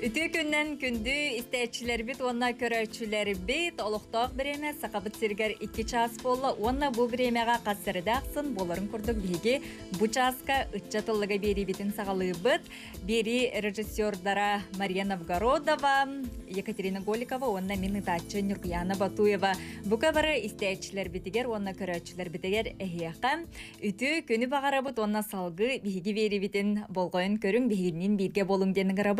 Үтө күннән күнді истәчілер бит, онна көрәчілер бит, олықтақ біреме сақабыт сергер 2 час бола онна бу біремеға ақсын боларын күрдік беге бұ часка үтчатылыға бері бетін сағалы бері режиссердара Мария Новгородова, Екатерина Голикова, онна мені татчы Нюкьяна Батуева. Бұқа бары истәчілер бітігер, онна көрәчілер бітігер әйеқа. Үтө күні бағарабыт, онна салғы беге бері бетін болғойын көрін, биге берге болың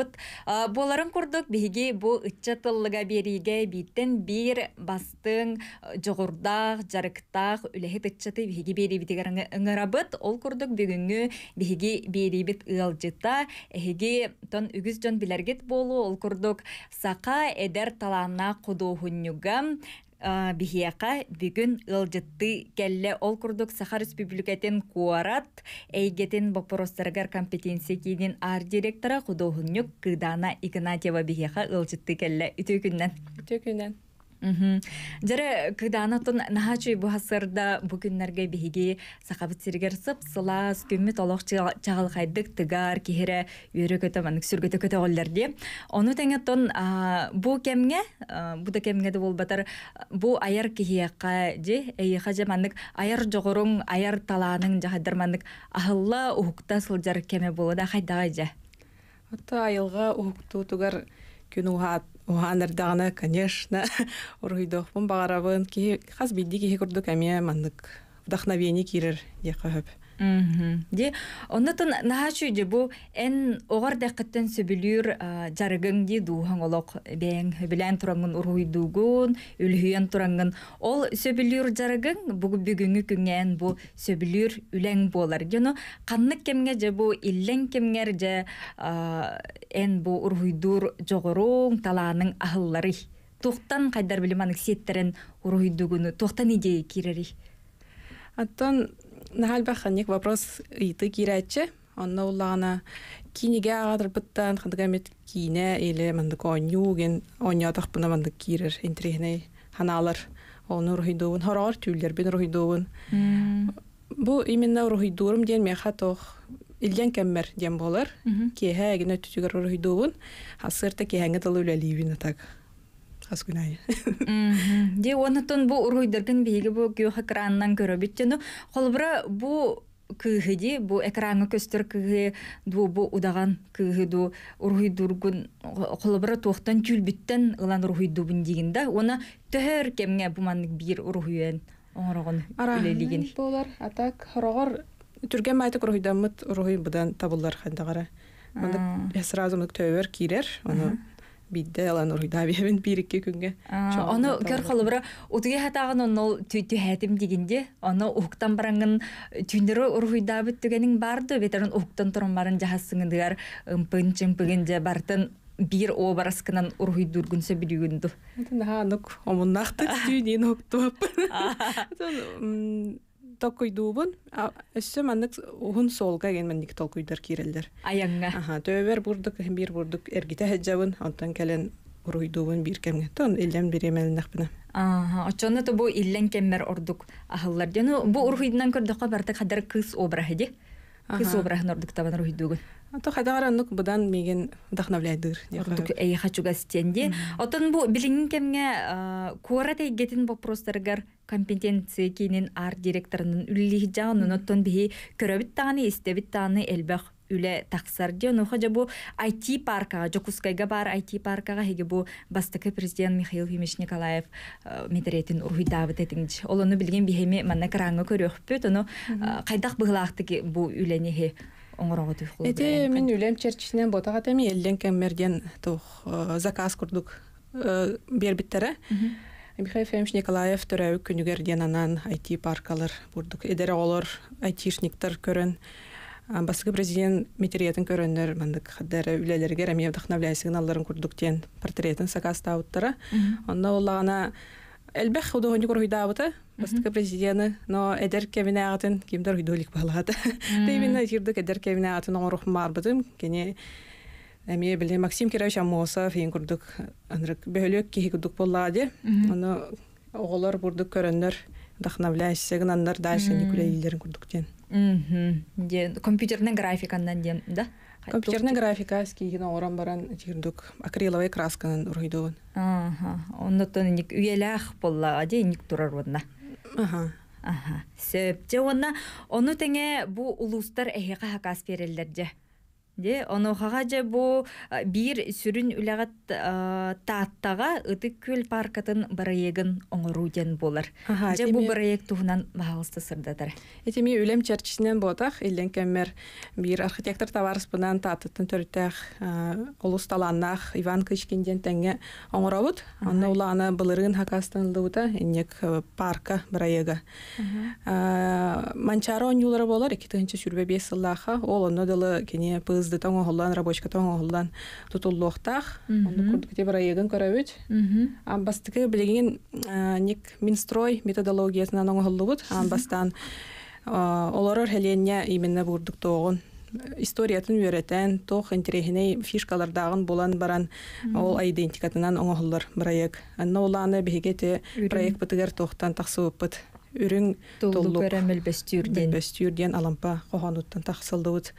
Боларын курдук биге бу ытча тыллыга бериге биттен бир бастың э, жогурдах, жарыктах, үлехи тытчаты биге берибитигарыңы ыңырабыт, ол курдук бүгүнгү биге берибит ыалжыта, эхиги тон үгүз жон билергит болу, ол курдук сака эдер талана кудугуннюга Э, бихияка бүгүн ылжытты келле ол курдук сахар республикатын куарат эйгетин вопростаргар компетенция кийинин ар директора худоһуннюк кыдана игнатьева бихияка ылжытты келле үтөкүннен үтөкүннен Жәрі кыдаанатын нахачуй бухасырда бүгіннерге бігіге сақабыт сергер сып сылас көммет олоқ чағалқайдық тыгар кехері үйрі көті мәнік сүргөті көті олдерде. Оны тәңеттон бұ кәмге, бұ да кәмге батыр бұ аяр кехияққа де, әйіға же аяр жоғырың, аяр таланың жағадар мәнік ахылла ұхықта сылжар кәме болуда қайдаға же. Ота айылға күн Уаныр дагына, конечно, урыдохпун бағарабын, ки хас бидди ки көрді амия мандык. Вдохновение кирер, я хаб. Де, оннатын нахачу бу эн огар дәккәттен сөбүлүр жарыгын ди дуһан олок бәң билән турангын уруй дугун, үлһүен турангын. Ол сөбүлүр жарыгың бугу бүгүнгү күнгән бу сөбүлүр үләң болар. Гену кемге кемгә же бу иллән кемгер же эн бу уруйдур жогоруң таланың ахыллары. туктан кайдар билиманың сеттерен уруйдугуну тухтан идея кирери. Аттан Нахалбах ханник вопрос иты кирәтче, онна уллана киниге агадыр биттан хындыгамет кине или мандык конюген онятах буна мандык кирер интерегне ханалар оны рухидуын хорор түйлер бен рухидуын бу именно рухидуырым ден мехатох илген кеммер ден болар кеһә генә түтүгер рухидуын хасырта кеһәңе тылы үләливин хас күнай. Де онытон бу уруйдыргын биге бу күй экраннан көрөбүттену. Холбура бу кыһыди бу экранга көстөр кыһы ду бу удаган кыһы ду урхуй дургун холобра туохтан тюлбиттен ылан урхуй дубун деген да оны төһөр кемге буманнык бир урхуен оңорогон үлелиген болар атак хорогор түрген майты урхуйдан мыт урхуй будан табылар хандагара Мен сразу мык төбөр кирер, оны бидде алан оруда биһебин бирикке күнгө. Аны көр халыбыра утуге хатагын онол түһәтим дигенде, аны уктан барангын э, түндөрө урхуйда бит түгенин барды бетерин уктан турун барын жаһасыңдыгар ымпын э, чимпыгын же бартын бир образкынан урхуй дүргүнсө билүгүндү. Аны нук омуннахты түнин уктуп. толкой дуубун өссө маннык солга ген манник толкойдар кирелдер аянга аха төбөр бурдык, бир бурдык, эргите хаджабын онтан келен уруй дуубун бир кемге тон илден бир эмелендек бина аха очонно то бу илден кеммер ордук ахыллар дену бу урхуйдан көрдөккө бардык кадар кыз образы ди кыз образын ордук табан урхуй то хадагар будан меген вдохновляйдыр ордук эйе хачуга стенди отон бу билиңин кемге куора тейгетин вопростаргар компетенция кинин ар директорунун үллиһи жагынын оттон бихи көрөбит тааны истебит тааны үле тақсар де бу айти жокускайга бар IT паркага хеге бу бастықы президент михаил фимич николаев метеретин уйдабы тетиңч олону билген бихеми манна караңгы көрөхпүт кайдак быгылаактыки бу үлени оңорогут мен үлем черчинен ботага теми элден кеммерген тух э, заказ курдук э, бербиттере Михаил Ефимович Николаев төрәү күнүгерден анан айти паркалар курдук эдер олор айтишниктер көрөн Баскы президент метериятын көрөннөр мандык хаддары үлелерге рәмия вдохновляй сигналларын курдуктен портретін сакаста ауттара. Онда ол Элбэх худогоню куру хуйдаабыта, э? бастыка президианы, но эдер кемине атын, кимдер хуйдолик балаата. Ты именно эфирдік эдер кемине атын бар марбытым, кене Әме біле Максим Кирауш Амоса ең күрдік анрык бөлек кеһи күрдік болады. Э? Оны оғылар бурдык көрөннөр вдохновляйся гнаннар дальше не күләйләрен күрдіктен. Мм. Компьютерный графикандан дем, да? компьютерная графика аскигина оран баран тирдук акриловый красканын уруйдугун аха оннотон болла аде ник турар вонна Сөпте онна ону теңе бу улустар эхига хакас берелдер де онохага же бу бир сүрүн үлегат тааттага ытык күл паркатын барыегин оңору ден болар же бу барыег туһунан баалысты сырдатар этими үлем чарчисинен ботах илден бир архитектор табарыспынан таатытын төртөх улус таланнах иван кычкинден теңе оңоробут анда улааны былырын э, парка барыега манчаро онюлары болар эки тыгынчы сүрбе бес ол кене пыз кызды тоңо холлан рабочка тоңо тутуллуохтах онду курдукте проегин көрөбүт амбастыкы билигин ник минстрой методологиясынан оңо анбастан олорор хеленне именно бурдук тоогун историятын үйрөтен тох интересине фишкалардагын болан баран ол айдентикатынан оңохоллор проект анна уланы бигете проект бытыгар тохтан таксыбыппыт үрүң толлук мелбестүрден мелбестүрден алампа кохонуттан тахсылдыбыт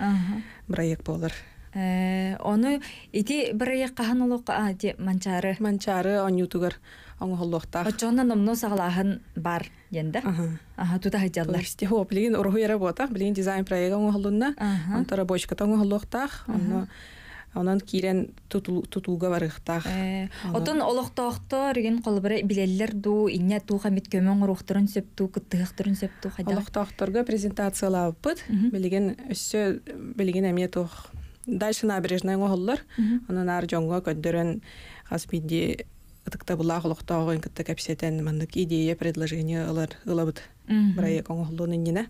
браек болар э, Оны ити бирайяк каханолок аде манчары. Манчары онютугар оңголлохта. Очонна номно сагалаһын бар янда. Аха тута хаҗаллар. Исте хо блин уру яра бота, блин дизайн проекты оңголлунна. Антара бочка оңголлохта. Оны онон кирен тутууга барыхтах э, отон олохтоохто реген колбара билеллер ду инне туха мит көмөн урухтарын сөпту кыттыхтарын сөпту хайда олохтоохторга презентациялабыт билеген өссө билеген эмне тух дальше набережная оголлор онон ар жоңго көддөрөн хаспиди ытыкта булах олохтоогон кытта кепсетен мандык идея предложение ылар ылабыт брае коңголунун инине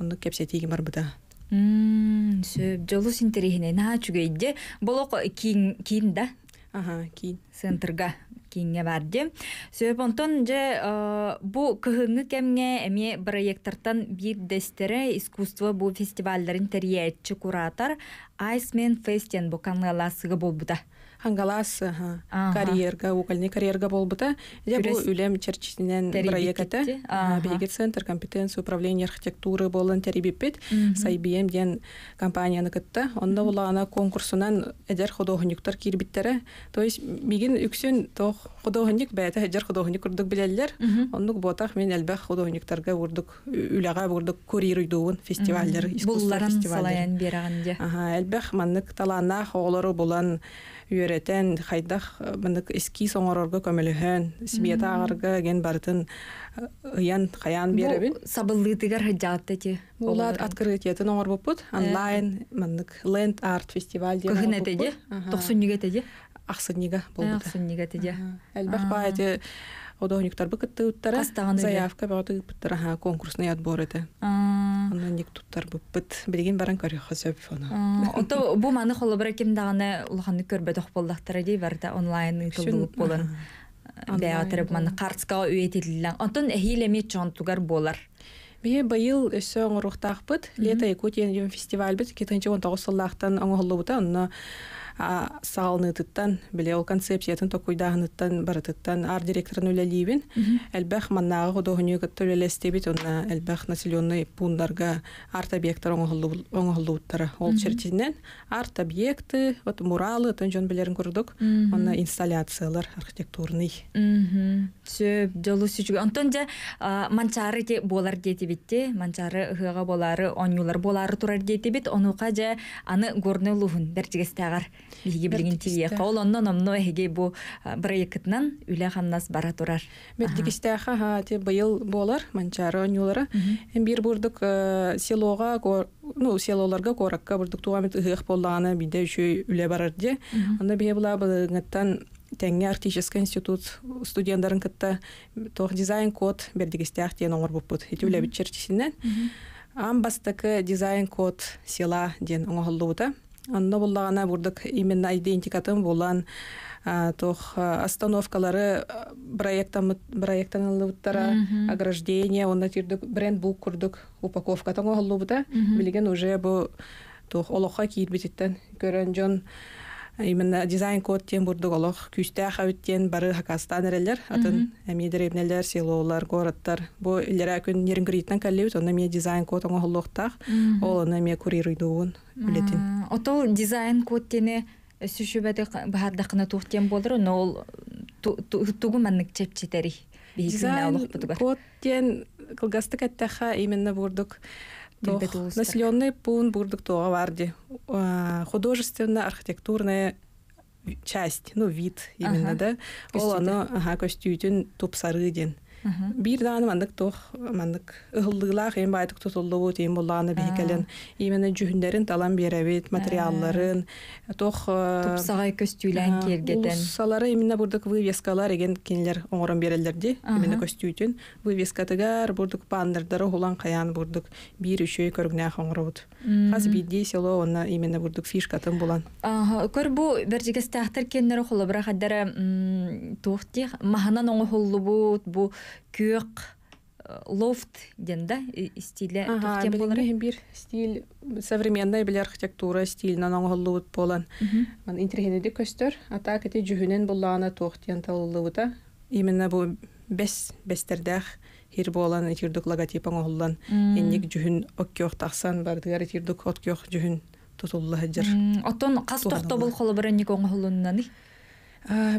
онду кепсетиги барбыта Ммм, сө, жол синтерене, нә, чук инде, болок кин, кин, да. Ага, кин. центрга кингә бар ди. Сө, бу тонҗе, э, бу кыһны кемгә, әме проектордан бир дәстәрә искуствә бу фестивальләр интерьер чуратор, айсмен фестән бу каналысы бу буда. хангалас карьерга угольный карьерга болбута же бу үлем черчисинен проекте беги центр компетенция управления архитектуры болын терибиппет сайбием деген компанияны кытта онда булагана конкурсунан эдер художниктер кирбиттере то есть биген үксен то художник бәйте эдер художник курдук билеллер оннук ботах мен элбэх художниктерге урдук үлага урдук курируйдуун фестивальдер искусство фестивальдер булларын салаян бераган ага элбэх маннык талана хоолору булан үйрәтән хайдах э, бинди иски соңорорга көмөлгән симиятә агырга ген барытын э, ян хаян беребин сабылды тигәр ти булат открытие тә номер онлайн менди ленд арт фестиваль дигән көгенә теге 90 нигә теге 80 булды 80 нигә теге одоонюктар быкытты уттара заявка бады уттара ха конкурсный отбор это анан ник туттар быппыт билген баран көрөх сөп фона ото бу маны холо бир ким даганы улаханы көрбөдөк болдактар дей барда онлайн ытылып болон атырып маны карцка үйетилилен онтон эхилеми тугар болар Бие байыл өсөң оңорухтаахпыт лето якутия фестиваль бит кетинчи он тогуз сыллахтан оңолубута онно саалныытыттан биле ол концепциятын токуйдагыныттан барытыттан ар директорун үлелиибин элбэх маннаагы ходохунюгатта үлелестебит онна элбэх населенный пундарга арт объекттер оңохоллууттара ол чертинен арт объекты вот муралы тон жон білерін көрдік онна инсталляциялар архитектурный сөп жолу сүчүгү онтон же манчары те болар детибитти манчары болары онюлар болары турар детибит онука же аны лугун луһун бертигестеагар Биги билген тие қаулонно номно эге бу брейкетнан үлеген нас бара турар. Беттикисте ха-ха ти быйыл болар манчары онюлары. Эм бир бурдык, э, селоға, ну селоларга коракка бурдык, туамет ыгых болланы биде үчү үлә барар де. Анда бие була бугаттан тәңе артический институт студенттарын кытта тоқ дизайн код бердегесте ахтен оңор бупут. Эти дизайн код села ден оңолдуута. онно буллагана бурдык именно идентикатын булан тох остановкалары проектанылыбыттара ограждение онна тирдик бренд бу курдук упаковка тоңо холлубута билген уже бу тох олоха кийит бититтен көрөн жон именно дизайн код тен бурдук олох күстәх әүттен бары хакастан эрелер атын әми деревнелер селолар городтар бу илера күн нерингриттен каллебит онда ми дизайн код оңа холлохтах ол аны курируйдуун билетин отол дизайн код тене сүшүбәде баһарда тухтен болдыр но ол тугу маннык чепчетери дизайн код тен кылгастык әттәха именно бурдук населенный пункт бурдуктуга барди художественно архитектурная часть ну вид именно да ол аны аха көстүйтүн Bir dağını тоқ ұғылдығылағы ең байтық тұтылдығы baytık tutulduğu deyim bullağını Именно жүхіндерін талан беребит э. материалларын, тоқ... Э, Топсағай э, көстүйлән кергеден. еміні именно бурдук вывескалар еген кенелер оңырын еміні именно көстүйтін. Вывескатыгар бұрдық пандырдары ұлан қаян бұрдық бір үчөй көргіне оңыры Қаз село именно бурдук фишкатын Көр көк э, лофт ден да стиле бир стиль современный биле архитектура стиль нан аңгылы бут болан ан интерьерде де көстөр ата кете жүһүнен буллана тоқ ден бута именно бу бес бестердах һир булан итирдук логотип аңгылдан эннек жүһүн оккёх тахсан бардыгар итирдук оккёх жүһүн тотуллы. хаджар атон кас тохто бул холобрын ник аңгылдан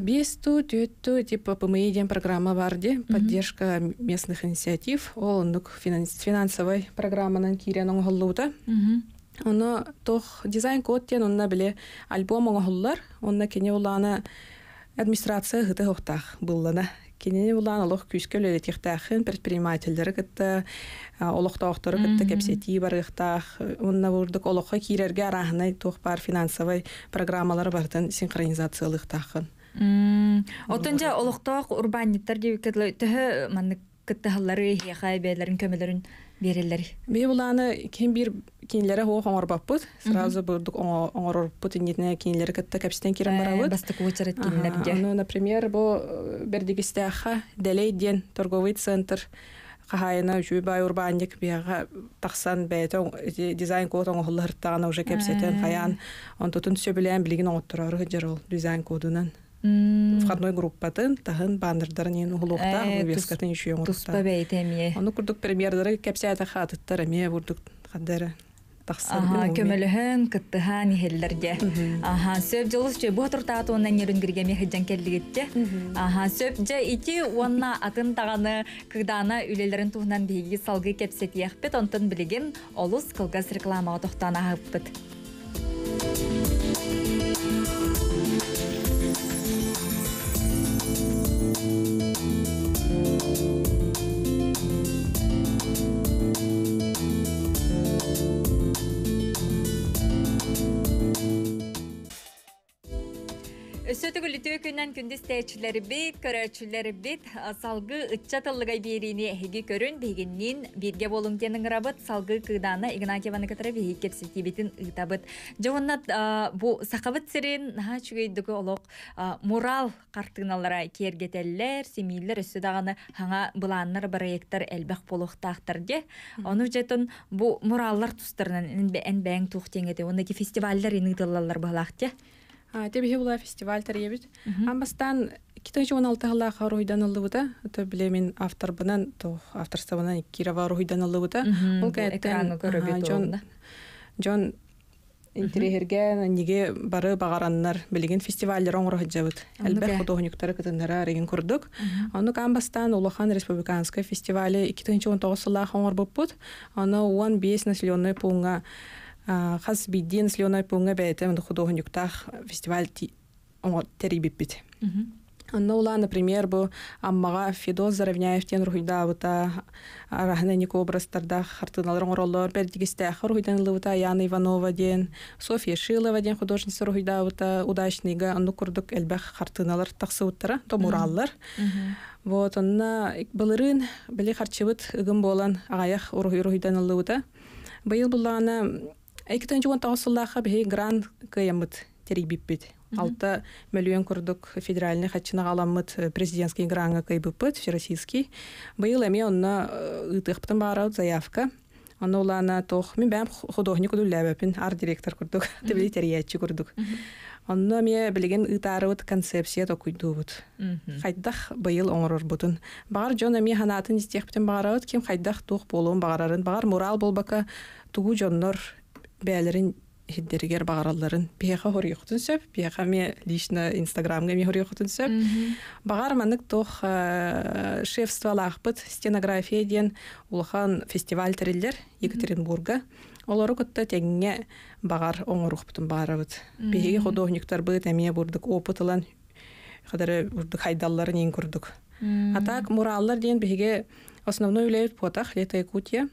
бесту түйетту типа пми деген программа бар де поддержка местных инициатив ол нук финансовый программанын кирен оңголлууда оны тох дизайн код тен онна биле альбом оңголлар онна кене администрация гыты хохтах быллана кенени булан олох күйскөлөре тихтахын предпринимательдер кытта олохтоохтору кепсети барыхтах онна бурдук олохо кирерге арахына тох бар финансовый программалар бартын синхронизациялыктахын Отынжа олуқтоқ урбаниттар деп кетле төһ манны кеттеһәләр ия хайбәләрен көмәләрен бирәләр. Мен буланы кем бир кинләре хо хоңар баппыз. Сразу бурдык оңар баппыз инде кинләре кетте капстан кирәм э, барабыз. Бастык үчәр иткәннәр. Ну, например, бу э, бер дигестәха Дәлей ден торговый центр хайына жүбай урбаник бияга тахсан бетон дизайн кодын оңлар таны уже кепсетен хаян. Онтутын төшә белән билеген оттырары җирол дизайн кодынан. входной группатын тахын бандырдарнен улуухта э, вескатын еще оңрухта. Туспа бәйтәме. Оны күрдік премьердары кәпсә айта хатыттар әме күрдік қадары. Аха, көмөлөһөн, кыттыһан иһеллерге. Аха, сөп жылыс жө бу туртаат оннан ерін киргеме хыджан келлигитте. Аха, сөп же ити онна атын таганы кыдана үлелерин туһнан биги салгы кепсет яхпет онтон билеген олус кылгас реклама тохтана хаппыт. Thank күннән күндіз тәчілері бит, көрәчілері бит, салғы ұтча талығай беріне әгі көрін бегіннен берге болың тенің рабыт, салғы күданы Игнатьеваны кітірі бейі кепсеті бетін ұйтабыт. Жоғыннат бұл сақабыт сірен, наға чүгейдігі олық морал қартығыналара кергетеллер, семейлер үсі дағаны хаңа бұланнар проекттар әлбәқ болуқтақтыр де. Оны жетін бұл мораллар тұстарынан әнбәң тұқтеңеді, ондағы фестивальдар еніғдылалар тебихи була фестиваль таребит амбастан китайчы он алтыгыла харуйдан то автор бынан то авторство бынан ол жон жон неге бары багараннар билеген фестивальдер оңро хаджабыт элбэх художниктары кытындара реген курдук аны камбастан улахан республиканская фестивали 2019 тыгынчы бес населенный хас биддин слеонай пунга бәйтем дохудогын юктах фестиваль ти терибиппит. Онна ула, например, бу аммага Федос Заравняевтен рухуйда бута рахненик образтарда хартыналарын ороллор бердигисте рухуйдан лыбыта Яна Иванова ден, Софья Шилова ден художница рухуйда бута удачныйга онну курдук элбэх хартыналар тақсыбыттара, то мураллар. Вот онна былырын били харчыбыт ыгым болан агаях урухуйдан лыбыта. Быйыл булана Экитен жуан тоғысыллаға бе гран кыямыт терибиппит. Алта мөлүйен курдук федеральны хатчына галаммыт э, президентский гранга кыйбыппыт, всероссийский. Быйыл эми онна э, ытыхпытын барау заявка. Оны улана тох, мен бәм художник удулләбәпін, арт-директор курдук, тәбілі тәрияетчі курдук. Онно ме билген ытарыбыт концепция токуйдубут. Хайдах быйыл оңорор бутун. Багар жон ме ханатын истехбитин багарабыт ким хайдах тоқ болуын багарарын. бар мурал болбақа тугу жоннор бәлерін хиддергер бағаралларын пиэха хорьюхтун сөп пиэха ме лично инстаграмга ме хорьюхтун сөп бағар манык тох э, шефствалахпыт стенография ден улхан фестиваль тириллер екатеринбурга олору күтті теңге бағар оңорухпутун баарыбыт пиэги художниктар быт эме бурдук опытылан кадары бурдук хайдалларын эң курдук а так мураллар ден биге основной үлебит потах лето якутия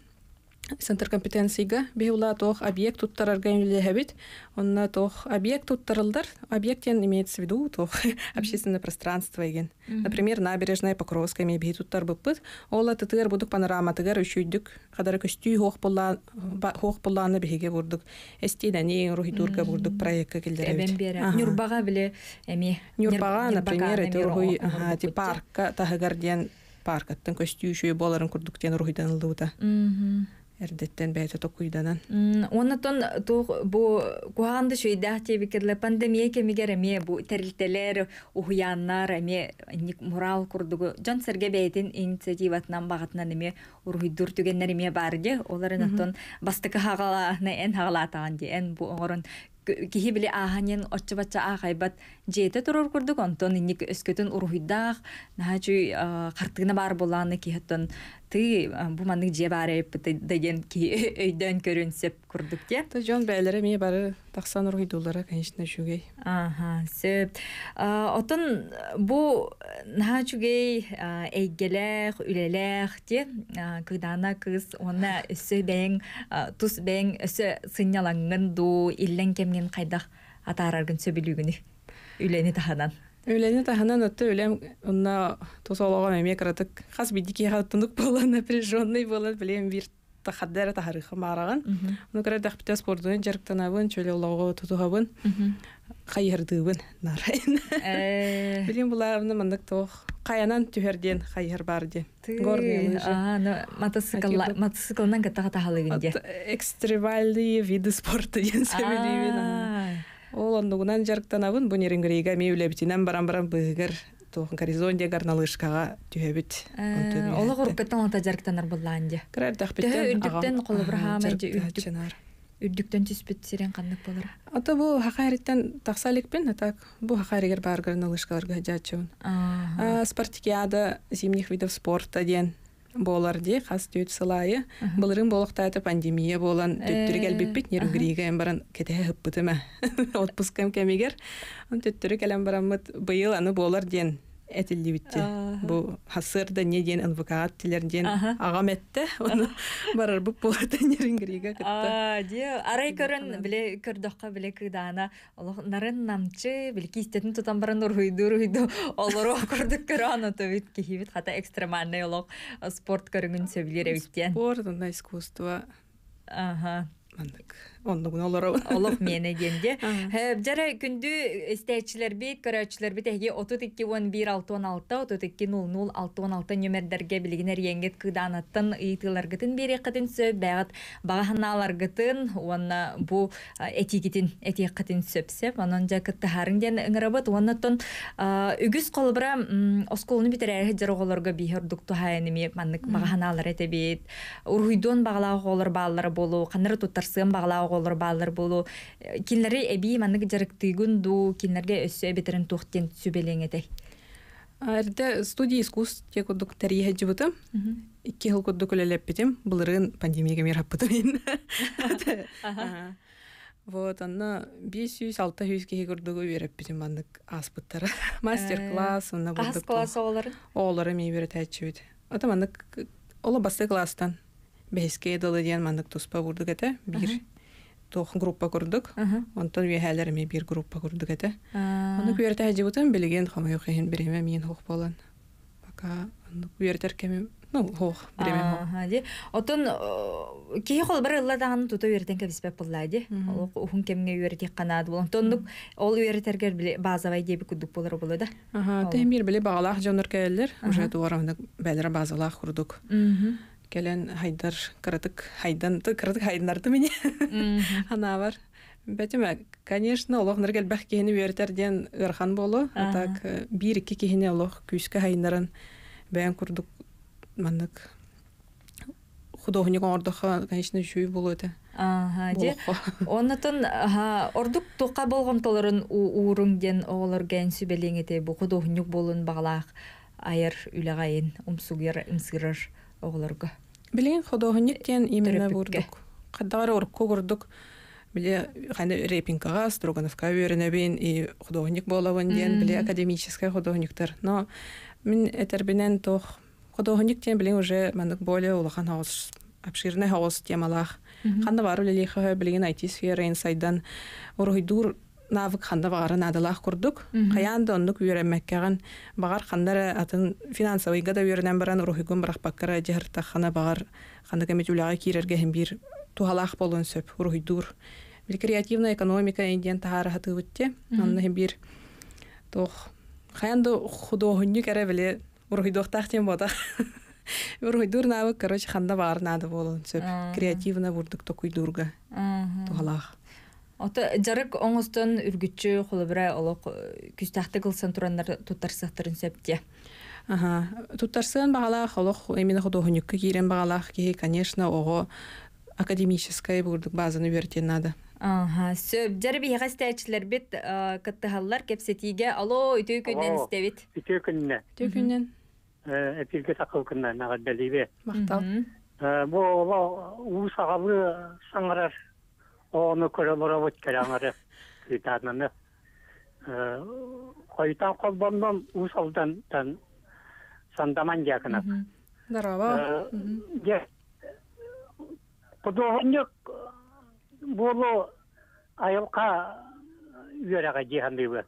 центр компетенцийга бейула тох объект туттар организабит онна тох объект туттарылдар объектен имеется в виду тох общественное пространство еген например набережная покровская мебии туттар быппыт ола тытыр будук панорама тыгар үчүйдүк кадары көстүй хох буллааны биһиге бурдук рухи рухитурка бурдук проектке келдеребит нюрбага биле эми нюрбага например эти паркка тахыгар диэн паркаттан көстүү үшүй боларын курдуктен рухиданылыута эрдеттен бэйэтэ токуйданан. Оннатон бу куаанды шөйдәхте бикерле пандемия кемигер эме бу терилтелер, ухуяннар эме ник мурал курдугу жон серге бэйэтин инициативатынан багатынан неме урхуйдур түгеннер ме барды. Оларын аттон бастыкы хагала эн хагала атаган ди. Эн бу оңорун киһи биле ааһанен оччыбачча аахайбат жээте турор курдук онтон инник өскөтүн картыгына бар болааны киһеттон ты буманы же бары деген ки өйдөн көрүнсөп курдук те то жон бәйлере мие бары таксан уйдулара конечно шугей аха сөп отун э, бу э, наха чугей эйгелех үлелех те ана кыз она өсө бэң тус бэң өсө сынялангын ду иллен кемген кайдах атаараргын сөбүлүгүнү үлени таханан Үләне таһынан отты үләм онна тосологон эме кыратык. Хас бидики хаттынук болан напряженный болан білем бір тахаддара тахарыхы мағараған. Ну кара дах питас пордуен абын, чөлі олауға тұтуға бұн. нарайын. Э. Билем буларны мындык тох. Каянан түһерден хайыр бар ди. Горный. Аа, ну Мотоциклынан мотоциклдан гатага де. ди. виды спорты ең сөйлөйбүн олондугунан жарыктанабын бу нерингирига миулебитинен баран баран быыгар туохун горизон дегар налышкага түһөбүт олог уруккеттен олата жарыктанар буллаан де үрдүктен колубрахамар үрдүктен түспүт сирен каннык болор ото бу хакариттен таксаликпин а так бу хакаригер бааргар налышкаларга жаачыбын э, спартакиада зимних видов спорта диен болар де қас төт сылайы былырын болуқтаты пандемия болан төттүрү э, келбеппит нерүгриге баран кете хыппытыма отпускам кемигер төттүрү келем бараммыт бұйыл аны болар ден этилибитти бу хасыр да не ден адвокат тилер ден агам этте оны барар бу болады нерингрига кытта а де арай көрөн биле көрдөккө биле кыдаана нарын намчы билки истетин тутан баран уруйду уруйду олору көрдүк көрө аны төбит кихибит хата экстремальный олок спорт көрүнгүн сөбилер эбиттен спорт анда искусство ага мандык оннугун олорабын олов мени күндү истечилер бит көрөөчүлөр бит эги он бир алты он алты отуз икки нул нул алты он алты нөмердерге сөп бу этигитин сөпсеп ыңырабыт уоннотон үгүс колбура осколуну битерээхи жароголорго биордуктухаэними маннык багаханаалар этебит олор баалар болу э, кинлери эби манык жарыктыгын ду кинлерге өссө эбетерин тухтен сүбелеңетей Әрді студия искусств те коддук тәрие жыбыты. Икки хыл коддук өлелеппетем. Бұлырын пандемияга мер аппыты мен. Вот, анна алты 600 кеге курдугу береппетем бандық аспыттары. Мастер-класс, э, анна бұлдық. Ас-класс олары? Олары мей берет әйтші бет. Ота бандық, ола басты класстан. Бәйске дылы дейін бандық туспа бұрдық әті. бир тох группа курдук онтон виһәләреме бир группа курдук эте аны күертә җибутын билеген хамыйык һин биреме мин хох болан пока аны күертер кем ну хох биреме хох ди отон э, кей хол бер ылла дагын тута бертен кебис беп булла ди ол ухун кемге үрдик канат болон тондук ол үртергер биле базавай деби күдүк болар болду да аха темир биле багалах жонор келдер уже туарында бәлер базалах курдук келен хайдар кырытык хайдан кырытык хайдынарды мене ана бар бәтеме конечно олох олохнар келбэх киһини үөртерден ырхан болу атак э, биир икки киһини олох күүскэ хайнарын бээн курдук маннык художник ордоха конечно жүй болу эте де оннотон ордук тука болгон толорун уурун ден оголор гэн сүбелеңете бу художник болун баалаах айыр үлэгайын умсугер имсырыр оғларға. Билен ходоғынет тен именно вурдук. Қаддағары орыққа көрдік. Биле ханы репинкаға, строгановка өрінебен, и ходоғынек болауын ден, биле академическая художниктер Но мен әтербенен тоқ ходоғынек тен билен уже мәндік более олыған ауыз обширный ауыз темалақ. Қанды бару лелейхі білген IT-сфера инсайдан орғыдур навык ханда багарын адалах курдук хаянда оннук үйрәмәккәгән багар хандара атын финансовыйга да үйрәнәм баран рухигун барахпаккара җыһырта хана багар ханда кемитүләгә кирергә һәм бир тухалах болон сөп рухи дур бир креативная экономика индиен тахара хаты үтте анны һәм бир тох хаянда худогынны кәрә беле рухи дохтах тем бода рухи навык короче ханда багар нада болон сөп креативна бурдык токуй дурга тухалах Ото жарык оңостон үргүтчү холобра олок э, күстахты кылсын турандар туттарсыктырын септе. Ага, туттарсын багала холох эмине ходохунюкка кирен багала ки, конечно, ого академическая бурдук базаны вертен надо. Ага, сөп жарби хастачлар бит каттыхаллар кепсетиге ало үтөй күннен истебит. Үтөй күннен. Үтөй күннен. Э, эпилге сакыл күннен нагадалибе. Мактал. Э, бу улу сагалы саңарар оны көрелора бот кераңары кытананы қойтан қолбоннон усалдан тан сандаман якына дараба я подогонник болу айылка үйерага жихандыбы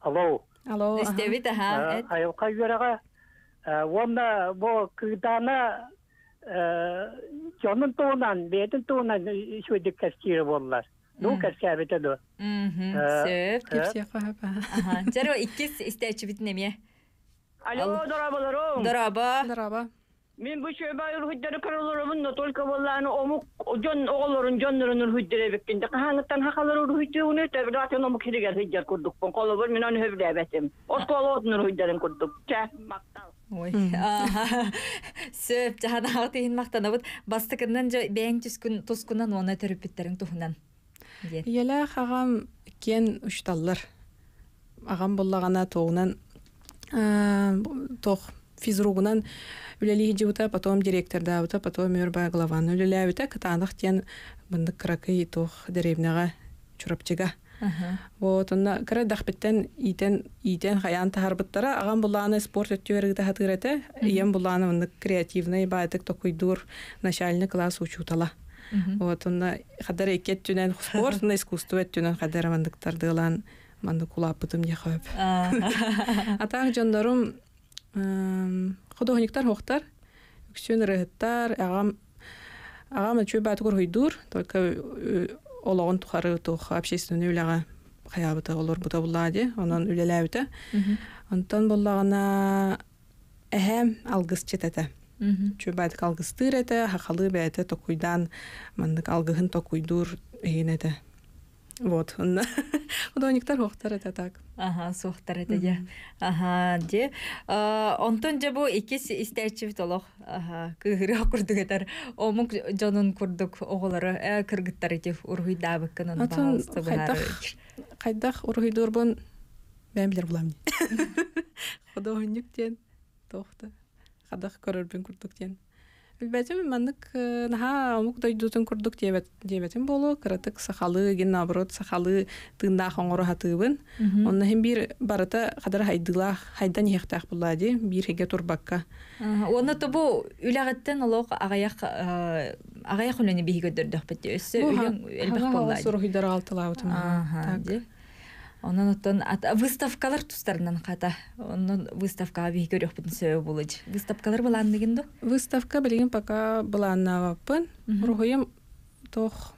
алло алло айылқа аха айылка онда бо кытана Жонын туынан, бетін туынан шөйдік кәскері болылар. Ну кәскәбеті ду. Сөп, кепсе қойып. Жарова, иккес істәчі бітінеме? Алло, дорабаларым. Дораба. Дораба. Мин бу шөбәй ул хүддәре кырылыр только омук жон оголорун жоннорун ул беккенде. Каһаңдан хакалары ул хүтте уны омук хилегер курдук бун. Колобор мен аны хөбле әбәтем. Оскол отнур хүддәрен курдук. Чә мактал. Ой. Сөп жаһана хатты хин мактана бут. Бастыкыннан жо бәйен түскүн тускунан оны төрүп хагам кен таллар. Агам буллагана тоонан. тоқ физругунан үлелиһи жыбыта потом да бута потом өрбай главаны үлеләбүтә катаанык тен бындык кракы тух деревняга чурапчыга вот онна кыра дахпеттен итен итен хаян тахарбыттара аган буланы спорт өттүбергите хатырете ием буланы мындык креативный баатык дур начальный класс учутала вот онна хадар экет тюнен спорт на искусство тюнен хадар мандык мандыкулапытым яхып атаң жондорум Ходохониктар хохтар, үксюн рыгыттар, агам агам чөй батур хуйдур, только э, олоон тухары тух общественный үләгә хаябыта олор бута буллади, онан үләләбитә. Онтан буллагана әһәм алгыс читәтә. Чөй батур алгыс тирәтә, хахалы бәйтә токуйдан, мандык алгыһын токуйдур әйнәтә. Вот, онна. Удониктар хохтар это так. Ага, сохтар это я. Ага, де. Онтон же бу икес истерчив толох. Ага, кыгыры курдук этер. Омук жонун курдук оголары. Э кыргыттар итив ургуй дабык кынан баалысты булар. Кайдах ургуй дурбун мен билер булам. Худо онюктен тохта. Кадах көрөрбүн курдуктен. Әлбәттә, маннык, э, наха, омук дойдутын курдук дебет дебетим болу, кратык сахалы, ген наоборот, сахалы тында хоңоро хатыбын. Онны хем бир барата хадар хайдыла, хайдан яхтак булла бир хеге турбакка. Онны то бу үлагаттан улык агаяк э, агаяк үлене биге дөрдөк бит. Үсе үлен элбек болла. Сурухидар Онон оттон ат выставкалар тустарынан хата. выставка аби көрөх бүтүн себеби Выставкалар булан деген Выставка билеген пока булан навапын. Ругуем тох.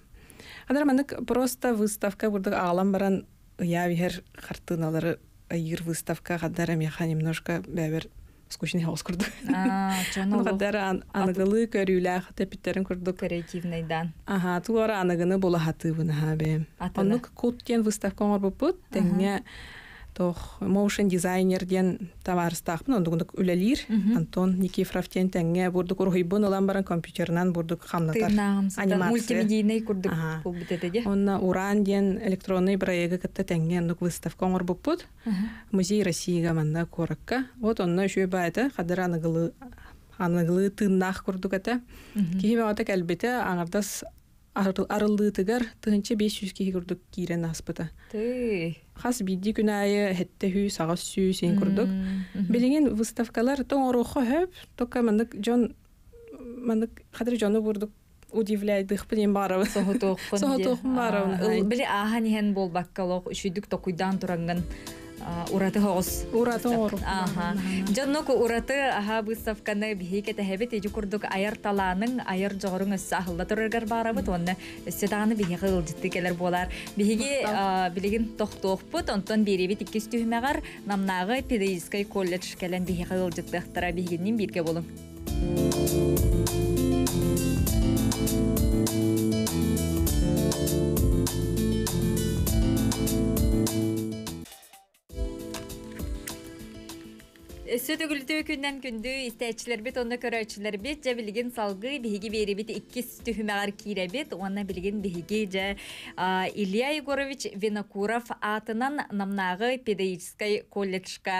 Адар мандык просто выставка бурдык алам баран яви хер картыналары айыр выставка кадарым яха немножко бәбер скучный көшіне хаус күрді. Аа, чоналу. Қадар анағалы көрюйла, қатепиттарын күрді. Көрей кивнейдан. Ага, тугара анағаны бола хаты бүн, ага, бе. Ата да. Ону ка куткен выстаф конгар тох моушен дизайнерден мын ондугундук үлелир антон никифоровтен теңе бурдук урхуйбун ылан баран компьютернан бурдук хамнатар анимация мультимедийный курдук булбутетеде онна уран ден электронный проега кытта теңе ондук выставка оңорбуппут музей российга манда коракка вот онна үшөө баайта кадыр аныгылы аныгылы тыыннаах курдук эте кихиме ота кэлбите аңардас арыллыытыгар тыһынча бес жүзге курдук киирен аспыта ты хас бидди күнәе хетте хүү сагас сүү сен курдук билиңин выставкалар тоң орохо хөп тока мынык жон мынык хадыр жону бурдук удивляйдых пнем барабы сохотохун сохотохун барабын били ахан иһен болбаккалох үшүдүк токуйдан туранган ураты хогос ураты аха жонноку ураты аха выставканы биһике тэһэбит ижи курдук аяр таланың аяр жогоруң өссө ахылла тураргар баарабыт онна өссөдааны биһиге ылжытты келер болар биһиги билигин тохтоохпут онтон биэребит иккис түһмәгар намнагы педагогический колледж келен биһиге ылжыттыахтара биһигиннин биирге болуң Сөтө күлтө күндән күндү истәчләр бит онда көрәчләр бит җә билгән салгы биһиге бери бит икки сөтү һәмәр кирә бит онда билгән биһиге җә Илья Егорович Винокуров атынан намнагы педагогик колледжка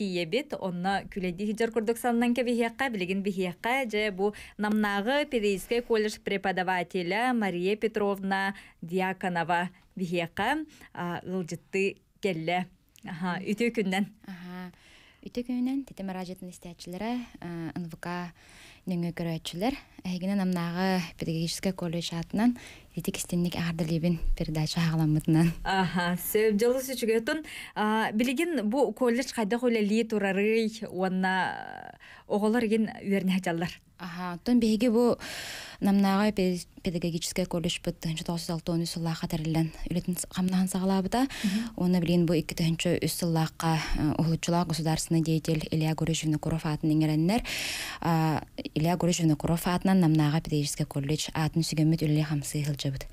тие бит онда күләди һиҗәр күрдек сандан кебе һиякка билгән биһиякка җә бу намнагы педагогик колледж преподавателя Мария Петровна Дьяканова биһиякка ул җитте келле аһа үтә күндән аһа Үті күйінен тете мәрәжетін істәтшілері э, НВК нөңі көрәтшілер. Әйгінен э, амнағы педагогическа колледж атынан етік істеннік ағардылебін передача ағаламытынан. Аха, сөп жылы сөчігетін. Білеген бұл колледж қайда қойлы лей тұрары, онна оголор ген үерне хачаллар. Аха, тон беге бу намнага педагогическая колледж бит 1906 жылда хатерлен үлетин хамнахан сагалабыта. Оны билен бу 2-нче үс жыллакка улуччулар государственный деятель Илья Гурежевна Куров атынан иңереннер. Илья Гурежевна Куров атынан намнага педагогическая колледж атын сүгөмөт үле хамсы хылжабыт.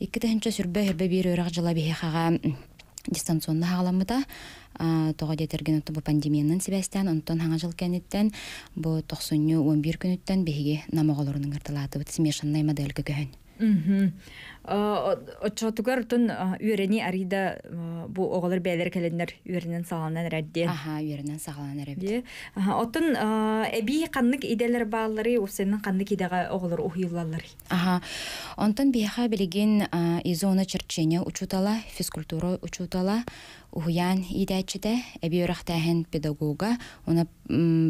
2-нче сүрбө хербе бир өрөк жыла бехага дистанционно хагаламыта тога детерген оту бу пандемияның себестен онтон хаңа жыл кенеттен бұл 90 11 беге беги намоголорунун ыртылаты смешанный модель көгін. Ә э, очотугар тон э, үрени арида э, бу оғылар бәйләр келәннәр үреннән сагынан рәдди. Аһа, үреннән сагынан рәдди. отын әби қанлык иделәр балалары үсенен қанды кедәгә оғылар ухыйлалар. Аһа. Онтан биха билеген изона чертчене учутала, физкультура учутала, уян идечедә әби рәхтәһен педагога, уны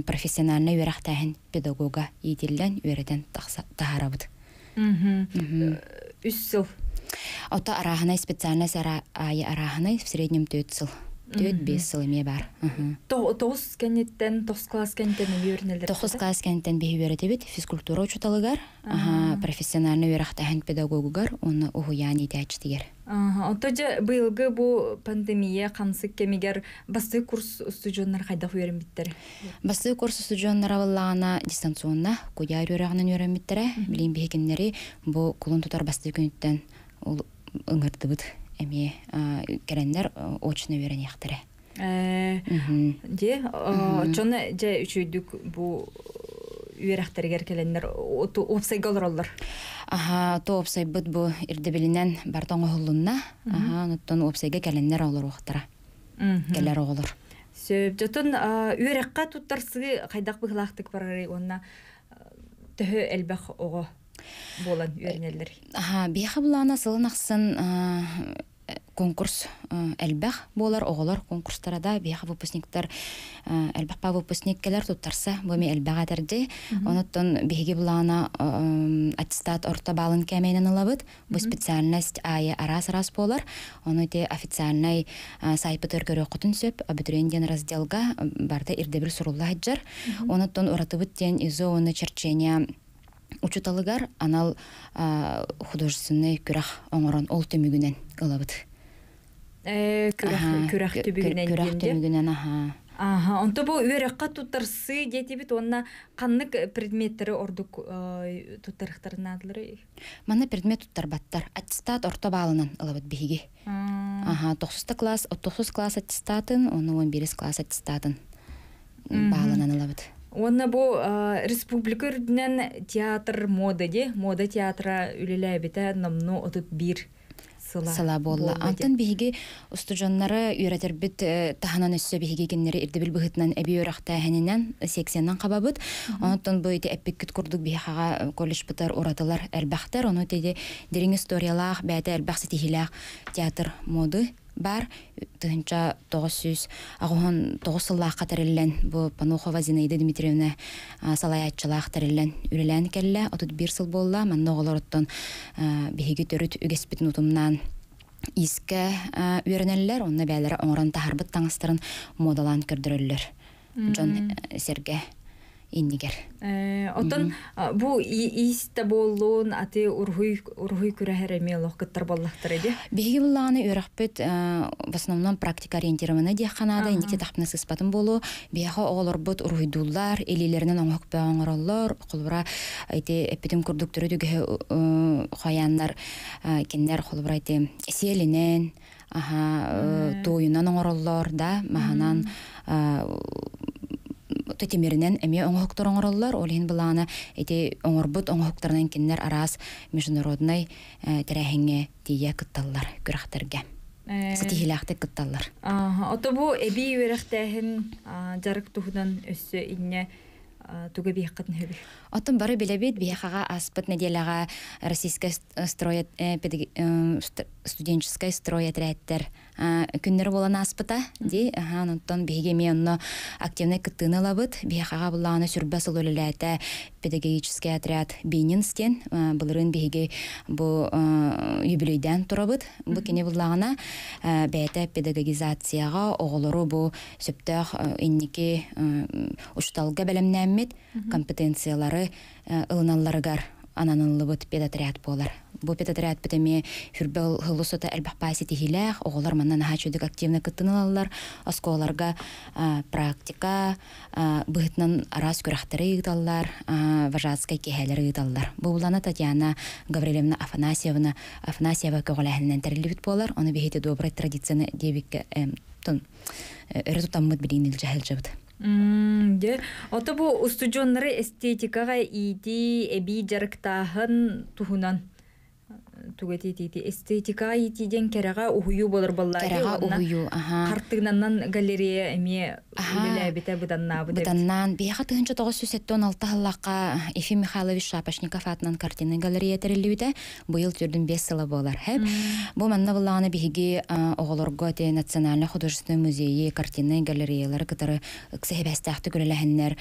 профессиональ рәхтәһен педагога иделлән үреннән тахсап таһарабыт. Үс сыл. Ота араһынай специальность ая араһынай в среднем төт сыл. 4-5 жыл бар. Тоос кенеттен, тоос класс кенеттен үйрөнөлөр. Тоос класс кенеттен би үйрөтө бит, физкультура учуталыгар, аа, профессионалдык берахта хан педагогугар, оны уу яны тач тигер. Аа, ото же быйылгы бу пандемия камсы кемегер басты курс студенттер кайда үйрөн биттер. Басты курс студенттер авалана дистанционна, кудай үйрөнгөн үйрөн биттер. Билим бекендери бу кулун тутар басты күнүттөн ул өңөртүп. эми э, керендер э, очно веренехтере. Э, Де, чоны же үчүйдүк бу үйрәхтәргәр келендер опсай галраллар. Аха, то опсай бит бу ирде биленән бартан гыллынна. Аха, нуттан опсайга келәннәр алыр вакытыра. келер алыр. Сөп, жотон үйрәккә туттарсы кайдак быглактык барары онна төһө элбәх ого болан үйрәнәләр. Аха, бихаблана сылынаксын конкурс әлбәх э, болар оғылар конкурстарада бейхә выпускниктар әлбәхпа э, па келәр тутарса бөме әлбәғәтерде онотон беге булана э, аттестат орта балын кәмәйнен алабыт бу специальность ая арас рас болар оны те официальный сайпы төргөрө кутын сөп абитуриентен разделга барды ирде бер сурулайҗар онотон уратыбыт ден изо оны черчене Учуталыгар анал художественный күрәх оңорон ул төмүгенен калабыт. Э, күрәх түбігінен күрәх түбігінен аха Ага, онто бу үрәккә тутырсы дети онна каннык э, предметтери ордук тутырыктарына адлары. Мана предмет туттарбаттар. Аттестат орто балынан алабыт биһиги. Ага, 9 класс, 9 класс аттестатын, 11 класс аттестатын балынан алабыт. Онна бу республика театр мода де, мода театра үлеләй бите намну бир сыла болла. Антын биһиги устужоннары үйрәтербит э, таһанан өссө биһиги кеннери ирдибил быһытынан эби өрәхтә хәненән 80 э, кабабыт. Онтон бу ите эппик кит курдук биһага э, колледж бытар уратылар әрбәхтәр. Оны теде дирин историялах бәте әрбәхсе тихилах театр моды бар тыһынча тогуз сүз агуһун тоғыз сыллаах катариллен бу панухова зинаида дмитриевна салаятчылаах тариллен үрелен келле отут бир сыл болла манна оголороттон биһиги төрүт үгеспитин нутумнан иске үөренеллер онна бээлери оңорон тахарбыт таңыстарын модалан көрдүрөллөр жон э, серге иннигер. Э, отон бу истә болун ате урхуй урхуй күрәһәр эми лохкыттар боллахтар иде. Беге булганы өрәхбет, э, в основном практика ориентированы ди ханада инде тапны сыспатым булу, беге оглор бут урхуйдулар, элилернен оңок баңгыроллар, кулбура айты эпидем күрдүктөрү дүге э хаяннар, э, кендер кулбура айты селенен Аха, э, туйунан оңороллор да, маханан вот эти меринен эми оңоктор оңоқторлар олин буланы эти оңорбут оңоқторнан киннәр арас международный э, тереһине дие кыттылар күрәхтәргә сиз дигеләк кыттылар аһа ото бу эби верахта хин а өссө инне туга иннә түгәбиях кытны хәбәр бары бар әле белә бит беяхәгә асбыт ниделәгә российскә э, строе э, Студенческай строй отрядтер күннер болан аспыта ди онтон бегеме онно активный кытыны лабыт бехага булана сүрбәс педагогический отряд бенинстен былырын беге бу юбилейден турабыт бу кине буллагына бәйтә педагогизацияга оголору бу сөптөх инники ушталга бәлемнәммит компетенциялары ылыналларгар ананыллыбы педотряд болар. Бу педотряд бітеме фюрбел хылусыта әлбәхпаси тихиләх, оғылар маннан хачудык активны кыттынылалар, осколарга практика, бұғытнан арас күрақтары ыдаллар, важатскай кехәлер ыдаллар. Бу булана Татьяна Гаврилевна Афанасьевна, Афанасьева көғыләһінен тәрелебіт болар, оны бейхеті добрай традицияны дебекке тон. Эрзутам мы билинил жаһил Де. Ото бу устудионнары эстетикага ити эби жарыктаһын туһунан. эстетика эстетикаити ден керага ухую болор балла керага ухую аха картыгнаннан галерея эми билебите быданна быдеп быданнан бияха тыгынча тогуз жүз сеттон Ефим Михайлович Шапошников атынан картина галерея терилүүтэ быйыл түрдүн 5 сыла болар хэп бу манна булланы биһиги оголорго те национальный художественный музейи картина галереялары кытары ксехебестахты көрөлэхиннер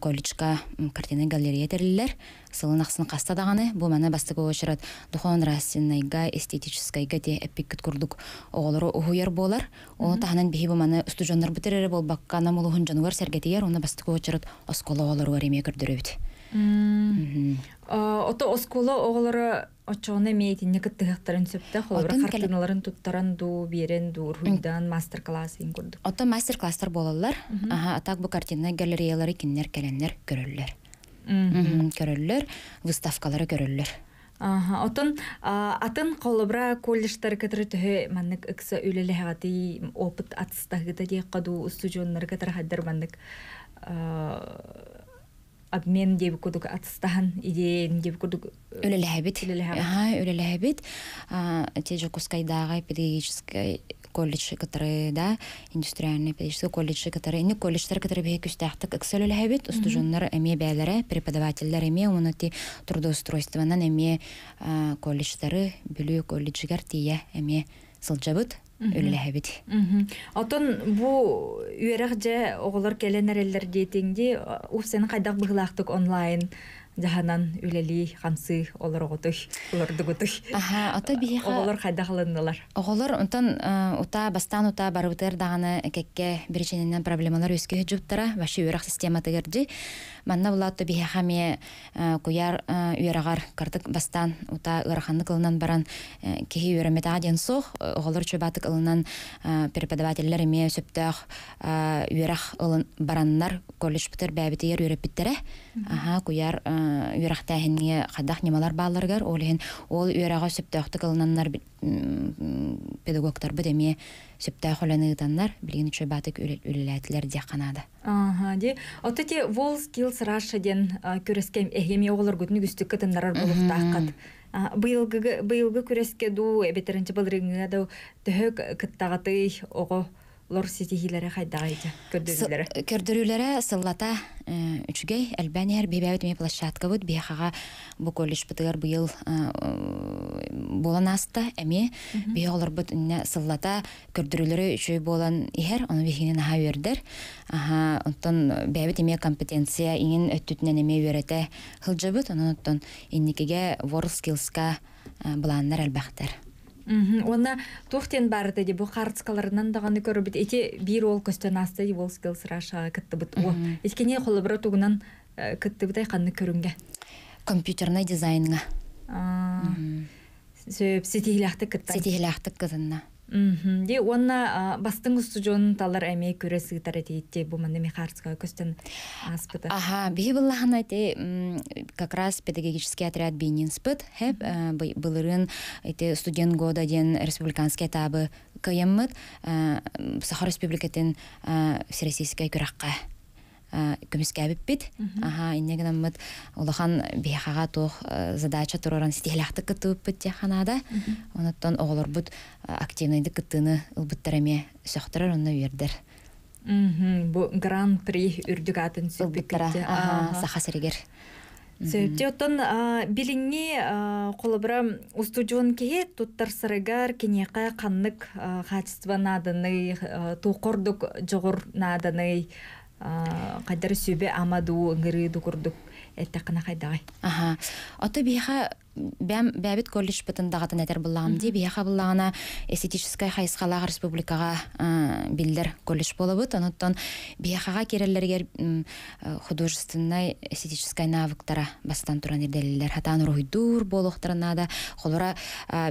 колледжка картина галерея териллер сылынақсын қастадағаны бұл мәні бастығы өшірет духон растинайга эстетическайга те күт күрдік оғылыру ұхуер болар оны тағанын бейі бұл мәні үсті жоннар бітірері бол баққа намыл ұхын жануар ер оны бастығы өшірет осколы оғылыру әреме күрдірөбіт ото осколы оғолору очоғына мейтін некіттігіқтарын сөпті холбыр қартыналарын туттаран ду берен ду мастер класс ин Ота ото мастер класстар болалар ата атак бу картина галереялары киннер келеннер көрөллөр көрөлөр выставкалары көрөллөр Отон атын колобра колледжтар кетире төһе маннык ыкса үлеле хати опыт атстагыда дие каду устужоннар кетире хаддер маннык обмен деп күдік атыстахан идеен деп кудук өлелэбит өлелэбит те же кускайдагы педагогический колледж который да индустриальный педагогический колледж который не колледжтер который бе күстәхтик эксел өләбит устужоннар эме бәләре преподавательләр эме уны ти трудоустройствонан эме колледжтары бүлүү колледжгер тие эме сылжабыт өлләһәбит. Отон бу үәрәк же оғлар келен әреллер дейтеңде, сен қайдақ бұғылақтық онлайн жаһанан үләли хамсы олороготуй олордугутуй аха ота биха оголор хайда халындылар оголор онтон э, ута бастан ута барыбытыр даганы кекке бириченинен проблемалар өскө жуптара баши үрак система тегерди манна булатта биха хаме э, куяр үрагар э, кардык бастан ута ыраханны кылынан баран кехи үрәмет аден сох оголор чөбатык ылынан преподавательлер эме сөптөх үрак ылын бараннар колледж бүтер бәбитер үрәп биттере аха куяр үөрахтээһинние қадақ немалар бааларгар ол ен ол үйраға сөптөөхтү кылынаннар педагогтар бүдеме эмиэ сөптөөх білген үші үчө баатык үлелээтилер қанады. ханаада де, вот эти вол skills раша ден көрөскем эхеми оголоргут нүгүстүккө тындарар булуктааккат быйылгы күрөске дуу эбетеринчи былрыңыа дау төһө Лор Сити хиләре хайда гайта көрдүләре. Сыллата э, үчгә Албания һәр бебәү площадка бут бехага бу коллеж бутыр бу ел э, э, буланасты. Әми бехалар бут инде Сыллата көрдүләре үчәй булан иһәр аны бехине наһа бердер. Аһа, оттан бебәү төме компетенция иген өттүтнән әми бәрәтә. Хылҗы бут аны оттан World Skills-ка бланнар Оны тухтен барды де бу харцкаларынан даганы көрүп бит эти бир ол көстөн асты де бол скилл сыраша кытты бит о. Эскене холобро тугунан э, кытты битай канны көрүнгө. Компьютерный дизайнга. Аа. Сөп сетилахты кытты. Сетилахты кытынна. Ди онна бастың устужон талар әме көрө сытар этиитте бу манны мехарская көстөн аспыта. Ага, бибиллахан буллахна как раз педагогический отряд бинин спыт, хеп былырын эти студент года ден республиканский этабы кыйыммыт Сахар республикатын всероссийская күрәккә Э, көмеске әбіппет. Аха, иннеген аммыт улахан бехаға тох э, задача туроран стихляхты кытып те ханада. Онаттан оголор бут э, активныйды кытыны улбуттараме сөхтөрөр онна бердер. Бу гран-при атын сүбүттара. саха сахасырыгер. Сөйте оттон билиңи қолыбыра устуджуын кеге туттар сырыгар кенеқа қаннық качество наданы, тоқордық жоғыр наданы, кайдыр сүйбөй амадутакаай даай атабеха бәм бәбит колледж бытын дагатын әтер буллагым де бияха буллагына эстетическая республикаға республикага биллер колледж болобут онуттан бияхага кереллергер художественный эстетическая навыктара бастан туран ирделилер хатан руйдур болохтарына да холора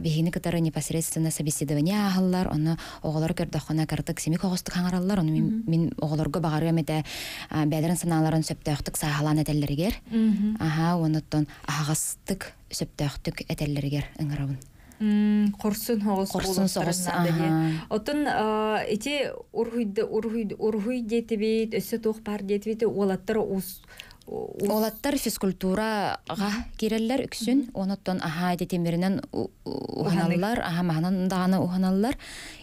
бихини непосредственно собеседование ағаллар оны оголор көрдөхөна картык семи когостук хаңараллар оны мин мин оголорго багарыам эте саналарын санааларын сөптөхтүк сахалан этеллергер аха онуттан агастык сөптөктүк этеллергер ыңырабын Корсун хоғыз Корсун соғыз Отын эти урхуй детебит өсө тоқ бар олаттар физкультураға киреллер үксүн оноттон аха этетемиринен уханалар аха маханандааны уханаллар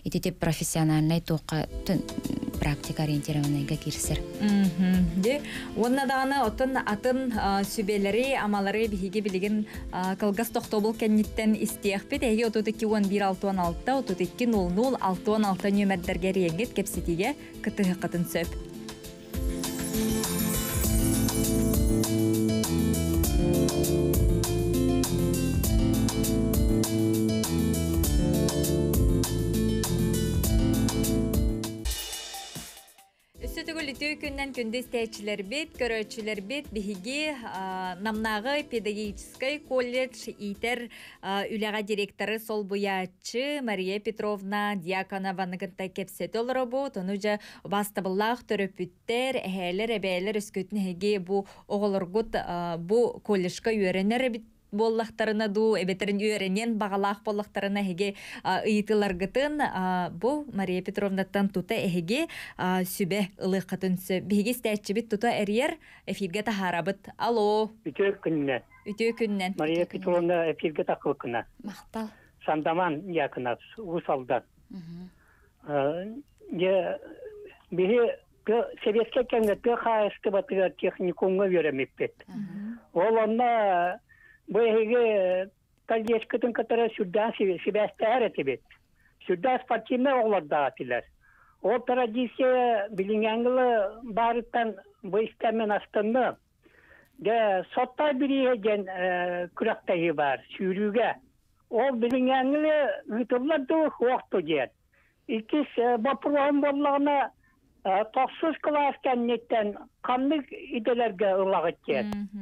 итете профессиональный тоқа практика ориентированныйга кирсер де онна дағаны отын атын сүбелери амалары биһиги билигин кылгас тохтобул кенниттен истиэхпит эги отут эки он бир алты он алтыта отут эки нул нул алты он алты нөмердерге кепситиге сөп үлүтүү күннен күндүз тээчилер бит көрөөчүлөр бит намнагы педагогический колледж итер үлага директоры сол буячы мария петровна дьяконованыкынта кепсете олоробу басты же бастабыллаах төрөпүттер эхээлер эбээлер өскөтүн хеги бу оголоргут бу колледжге үйөренер боллахтарына ду эбетерин үйренен бағалақ боллахтарына хеге ыйтыларгытын бұл Мария Петровнаттан тута эхеге сүбе ылыхатын сө биге стәтчибит тута әриер эфирге тахарабыт алло үтө күннән үтө күннен Мария Петровна эфирге тахылкына мактал сандаман якынат усалдан я биге советский кеңгәткә хаешты батыга техникумга йөрәмиппет ол онна ಬೈ ಹೀಗೆ ಕಲ್ಲು ಎಷ್ಕತನ ಕತ್ತರ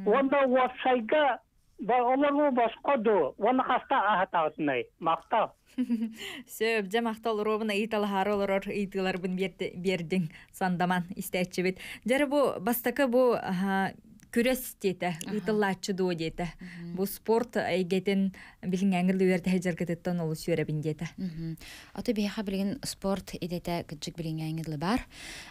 ол олару басқоду оны хаста ахатаутнай мақтау сөп же мақтал робына италахары олорор итылар бун бердиң сандаман истечибит жер бу бастака бу күрәс тете ытыллачы до дете бу спорт әйгетен э, билин әңгірлі өрді әжіргететтен олы сөрәбін дете аты бейха билген спорт идете кіджік билин әңгірлі бар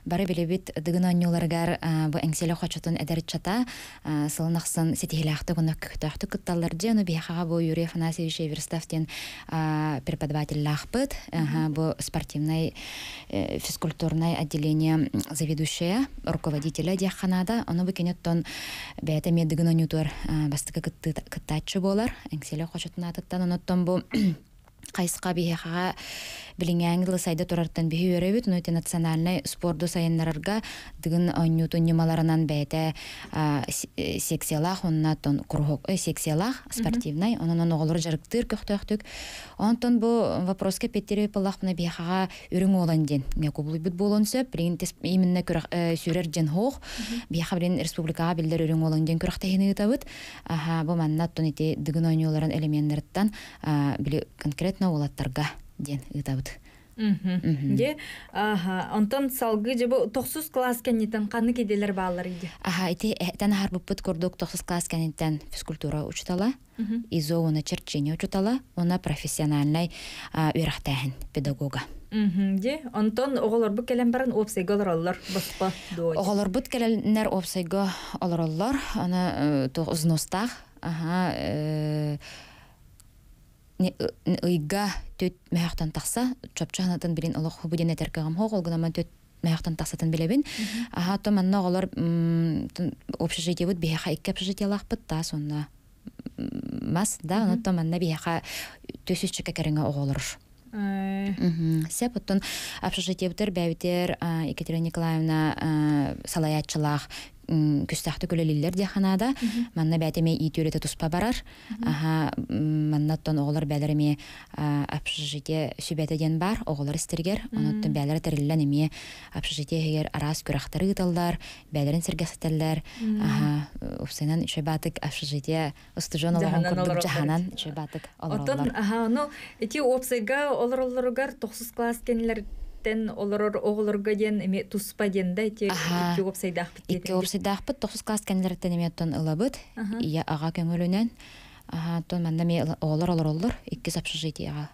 бары билебит дыгын аннюларгар э, бу әңселі хочотын әдәрі чата э, сылынақсын сетихилақты күнік күтақты күтталар де ну бейхаға бу юрия фанасевича верстафтен преподаватель пыт бу спортивный физкультурный отделение заведующая руководителя дияханада оны бу кенеттон бәйәті медігін онютуар бастығы кыттатчы болар. Әңселе қошытына атыттан оноттон бұл қайсықа бейхаға билиңәңгыл сайда турартан биһи өрөбүт но национальный спорду сайыннарга дыгын оннютун немаларынан бәйте э, сексиялах онна тон курхок э, сексиялах спортивный онон он оголор жарыктыр көхтөхтүк онтон бу вопроска петтере палахна бихага үрүң олан ден не кублы бит болон сөп брин именно көрөк э, сүрөр ден хох биха брин республикага билдер үрүң олан ден көрөк тегини табыт аха бу маннат ете ити дыгын оннюларын элементтен били конкретно улаттарга ден ытабыт Де, аха онтон салгы же бу 9 класс кенитен каны кеделер балар иде. Аха ити э, тен хар бу пыт курдук 9 класс физкультура учтала. И зоона черчение учтала, она профессиональный үрәхтәһен педагога. Ге онтон оголор бу келен барын опсай алар баспа Оголор бут э, э Э, ыйга төт мәхтан тахса чопчанатын билин олох хубуден этеркагам хог олгунаман төт мәхтан тақсатын билебин аха то манна олар общежитие вот беха икке общежитие лахпыт та сонна мас да то манна беха төсүчкө кереңе оголор э. Сәп ұттын общежитиевтер бәуітер Екатерина Николаевна салаятчылақ күстэхтэ көлөлиллер диханада манна бәтеме итүрете туспа барар аха маннаттан оғлар бәлереме общежитие сүбәтеден бар оғлар истергер онуттан бәлере териллен эме общежитие хегер арас күрахтары ыталлар бәлерен сергестеллер аха уфсенен шебатык общежитие устужон олохон курдук жаханан шебатык олорлар отон аха ну эти опсега олорлоргар 9 класс кенлер биттен олорор оголорго диэн эми туспа диэн да эти икки гоп сайдаахпыт икки гоп сайдаахпыт тохус класс кэнилереттен эми оттон ылабыт ия ага көңүлүнөн Антон манда ми оголор олороллор олор икки сапшы ага.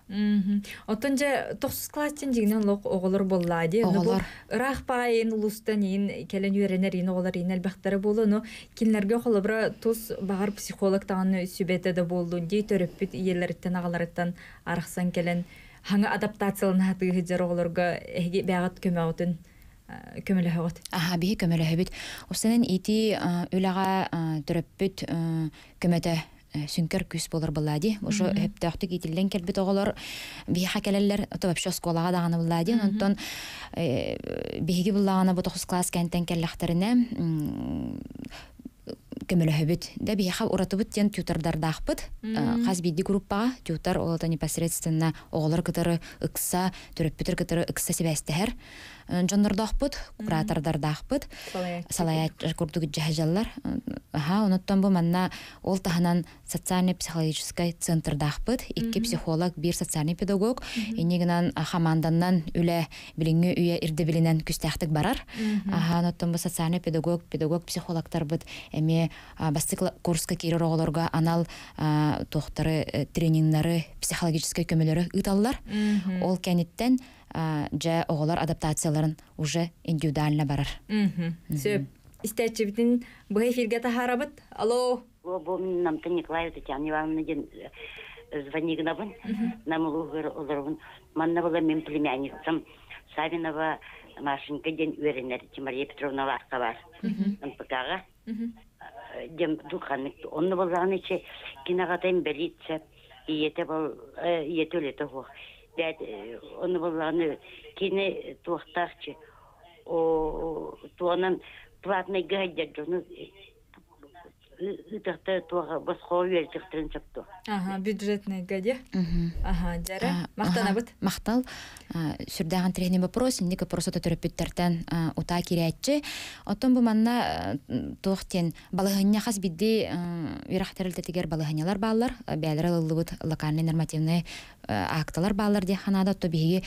Отон же токсус класстен жигинен лок оголор болла ди. Оголор. Рах паин улустан ин келен юренер ин оголор ин албактары болу но кинлерге холобра тус багар психолог таганы сүбете де болду ди төрөппүт иелерден агалардан арахсан келен хаңа адаптациялана тыыһыдьар оҕолорго эһиги бэҕат көмөҕүтүн көмөлөһөгөт аха биһи көмөлөһөбүт усанын ити үлаҕа төрөппүт көмөтө сүнкөр күс болор буллади ошо хөптөхтүк итиллен келбит оголор би келеллер тобопшо сколага даганы буллади онтон биһиги класс кэнтен келлехтерине Кемәле һөбәт, дә бе хаурытып, төбәткән төтәрдә дахбыт, э, хәзби ди группа, төтәр улта непосредственно огыллар который ыкса, төрептәр который экса сәбәстә жоннордоохпут куратордордаахпыт салаят курдугут жаһажаллар аха онуттан бу манна ол таханан социальный психологический центрдаахпыт икки психолог бир социальный педагог инигинан хаманданнан үле билиңи үйе ирди билинен күстэхтик барар аха онуттан бу социальный педагог педагог психологтар быт эми бастык курска кирер анал тохтары э, тренингнары психологический көмөлөрү ыталлар ол кениттен Э, жа оголар адаптацияларын уже индивидуально барар. Сөп. Истәчебитин бу эфирге тахарабыт. Алло. Бу э, мин намты Николаев Татьяна Ивановна ден звонигнабын Нам лугыр олорун. Манна бала мен племянницам Савинова Машенька ден үренер Мария Петровна Ларка бар. мпкга га э, Дем духанник. Онны болган иче кинагатайм белитсе. Иете бол, иете лето хох дәт оны болланы кине туақтақчы о платный гайдер ытахта туага баскоо үйэлчихтерин чапту. Ага, бюджетный гаде. Ага, жара. Мактанабыт. Мактал. Сүрдаган трени вопрос, инде просто терапевттертен ута кирәтче. Отон бу манна тохтен балыгынна хас бидди ирахтерилте тигер балыгыннар баллар, бәлер лылыбыт локальный нормативный акталар баллар ди ханада то биге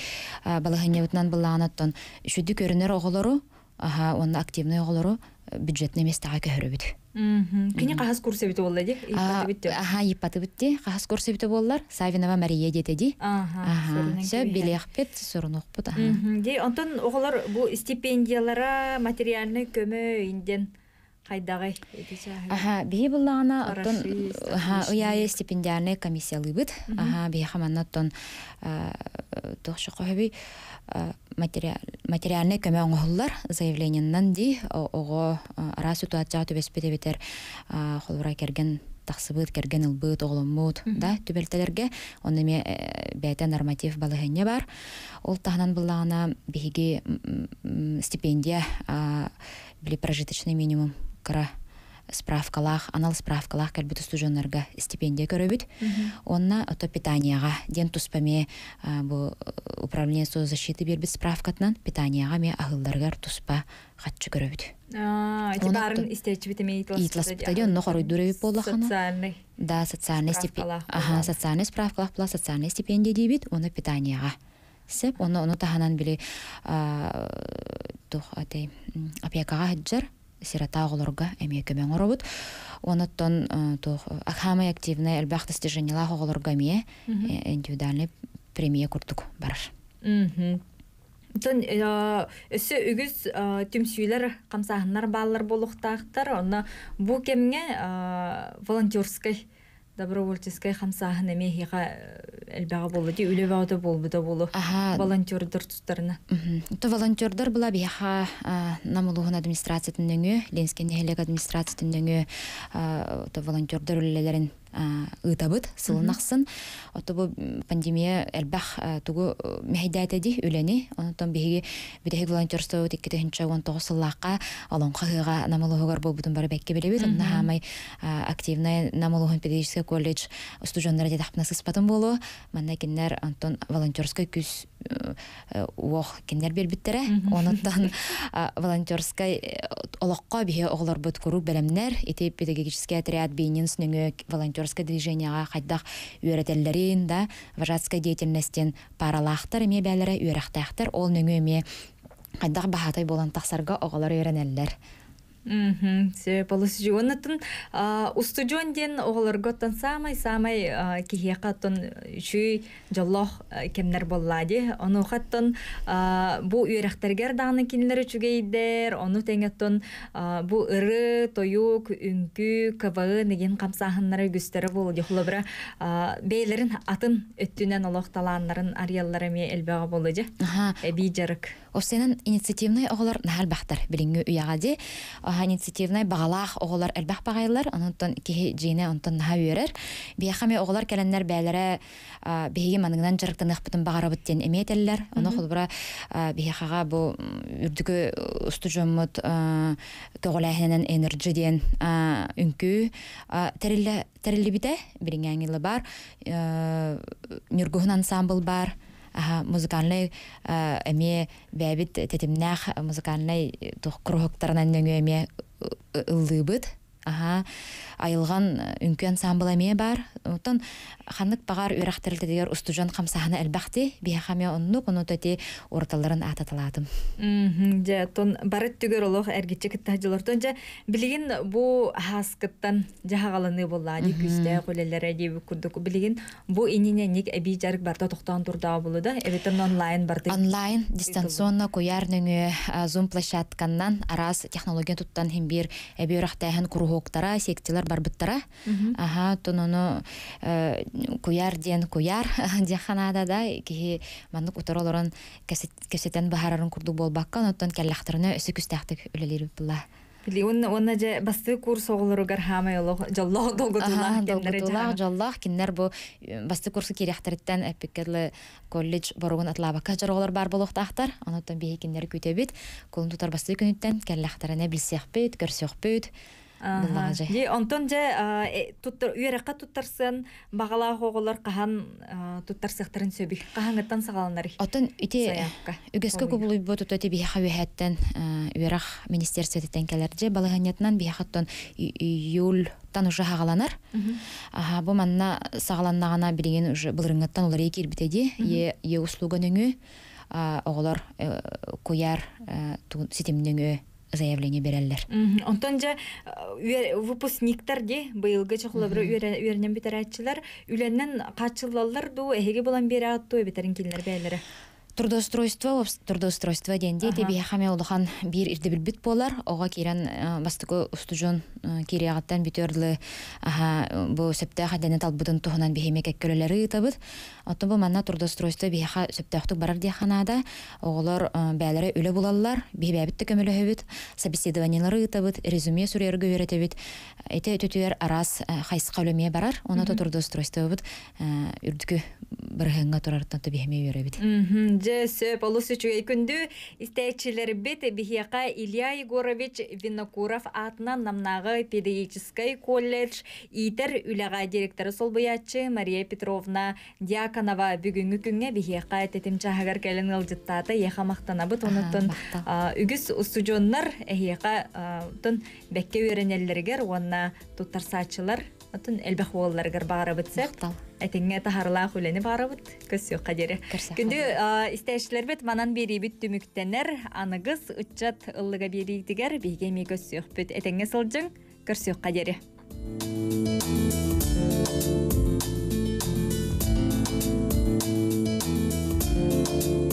балыгынна бутнан буллаган оттон. Шүдү көрүнөр оголору, аха, онда активный оголору бюджетный местага көрүбүт. Кини кахас эди болла ди? Аха, иппатыбытти. Кахас курсебите боллар. Савинова Мария детеди. Аха. Все окпут сорунукпут. же онтон оголор бул стипендияларга материальный көмө инден. айдырай, эти шәһәр. Ага, бий булганнардын, а, уяе стипендияне комиссиялыбыт. Ага, бий хаманнаттан, а, э, төшүк гавы, э, материал ди ого э, рас ситуация төбесбедә бетер, а, кул бара керген тақсыб үткәргән улбыт огыл мод, да, төбелтелләргә. Оннеме, а, бәйта норматив балаганне бар. Ол тагыннан булганна биги стипендия, а, биле прожиточный минимум. кыра справкалах анал справкалах кэлбит студенттерге стипендия көрөбүт онна ото питанияга ден туспаме бу э, управление защиты бербит справкатынан питанияга ме агылдаргар туспа хатчы көрөбүт баарын истечибитемеитласпытади онно хоруйдуребит боллахана социальный да социальный ага социальный справкалах була социальный стипендия дийбит оны питанияга сеп оны оны таханан били тух атей опекага хаджар сирота оғылырға әмекімен оробыт. Оныттон э, ахамы активны әлбәқті стеженелақ оғылырға ме э, индивидуальный премия күрдік барыр. Тон э, өсө үгүз түмсүйлөр камсаһыннар баалар болуктаактар оны бу кемге волонтерский добровольческой хамсаһына мехиға э, элбәгә булды ди үле вады болды, булу волонтердар тустарына то волонтердар була биха э, намылуғын администрация тендеңе ленскен хелек администрация тендеңе э, то волонтердар Э, ыытабыт сылынахсын оттобу пандемия элбах э, тугу э, мэйдэтеди үлени онтон биһиги битэхи волонтерство тиккетехинче он тогус сыллаакка олонха хыга намылыгар болбутун бары бекке билебит онна хамай активная педагогический колледж студенттер де тахпна сыспатын болу манна киннер онтон волонтерской күс уох киннер бербиттере онтон волонтерской олоққа бихе оглар бут куру белемнер ити педагогический отряд бейнин сүнөңө волонтер волонтерское движениеға қайдақ үйретеллерін да вожатская деятельностен паралахтар эме бәлірі үйрәхтәхтір ол нөңі қайдақ бахатай болан тақсарға оғалар үйренеллер Мм, се полосионатын, а у студион ден оглар готтан самай самай кихе хаттан э, чи жаллах э, кемнер боллади. Ону хаттан а бу үрәхтәргәр даны киннәр чүгәйдер, ону теңәттан а бу ыры, тоюк, үнкү, кавы неген камсаһаннар гүстәре бул дихлыбра. А бәйләрен атын өттүнән олохталанларын арьяллары ми элбәгә булды. Ага. Эби жарык. Осенен инициативный оглар нәһәл бахтар билеңге уягади. аһа инициативнай бағалаах оголар элбах тан онтон киһи жиине онтон наһа үөрер биэхаме оголар кэлэннер бээлере биһиги маныңдан жарыктаныхпытын багарабыт диэн эмиэтеллер ону холбура биэхага бу үрдүгү устужоммут көголээхинен энерджи диэн үңкүү териллебите бар нүргүхун ансамбль бар музыкальный э, эме бәбит тетимнәх э, музыкальный э, тух кругтарынан нөңө эме аха айылған э, үңкі ансамбл эме бар отон ханык багар үрахтерлдегер устужан камсахана элбахти онну оннук онототи орталарын мм же тон барыт түгөр олох эргиче кыттажылортон же билигин бу хаскыттан жагаланы болла ди күстэ кулелере ди курдук билигин бу инине ник эби жарык барда токтон турда болуда эбетен онлайн барды онлайн дистанционно куяр зум площадканнан арас технология туттан бир эби үрахтайын куру хоктара сектилар барбыттара аха тонону э, куяр ден куяр деханада да кихи маннык уторолорон кесетен бахарарын курдук болбаккан оттон келлахтырына өсү күстахтык үлелер булла Лиун онна же басты курс оғылыру гархама елог жаллах долготулах долготулах жаллах киннер бу э, басты курсы керехтериттен эпикерле колледж боругун атлабакка жароғлар бар болуқта ахтар онотон бихи киннер күтебит колун тутар басты күнүттен келлахтарына билсех бит Ди онтон же э, туттар үйрәккә туттарсын, бағала хоголар каһан туттарсыктарын сөби. Каһангыттан сагаланнар. Отон ите үгәскә күп булып бу тутты би хавиһәттән үйрәк министерство тәнкәләр балаганятнан би хаттан июль тан уже хагаланар. Аха бу манна сагаланнагана билеген уже былрыңгыттан улар екер битеди. Е е услуга нөңү оголар э, куяр э, ситемнөңү заявление бирәләр. Онтан дә э, выпускниктар ди, быелгы чыхлы бер үрнен битәрәчләр, үләннән качылалар ду, эһеге булан бирә атты битәрен килләр бәйләре. трудоустройство трудоустройство дегенде де бие бир ирде билбит болар ога кирен э, бастыгы устужон э, кире аттан бүтөрлү аха бу септе хадене талбудун тухунан бихеме кеккөлөлөрү табыт оттон бу манна трудоустройство биха септехтук барар диханада оголор э, бәлере үлө булаллар бибәбит төкөмөлөһөбүт собеседованиелары табыт резюме сүрерге үйрөтөбүт эте түтүер арас хайска үлеме барар оны трудоустройство бут үрдүкү бирһенге турартан төбихеме үйрөбүт же сөп олысы күндү күнді истәчілер бет Илья Егорович Винокуров атынан намнағы педагогический колледж итер үләға директоры солбыячы Мария Петровна Дьяконова бүгінгі күнге Бихияқа тетім чағығар кәлін ылжыттаты еқа мақтанабыт онытын үгіз устужоннар әйеқа тұн бәкке өренелергер онна тұттарсачылар Атын әлбәх уоллар гар бары бит сәп. Әтенгә э, тахарла хүлене бары бит. Көс Күнде истәшләр бит манан бери бит аны Аныгыз утчат ыллыга бери дигәр беге ми көс юк бит. Әтенгә сылҗын. Көс юк Thank you.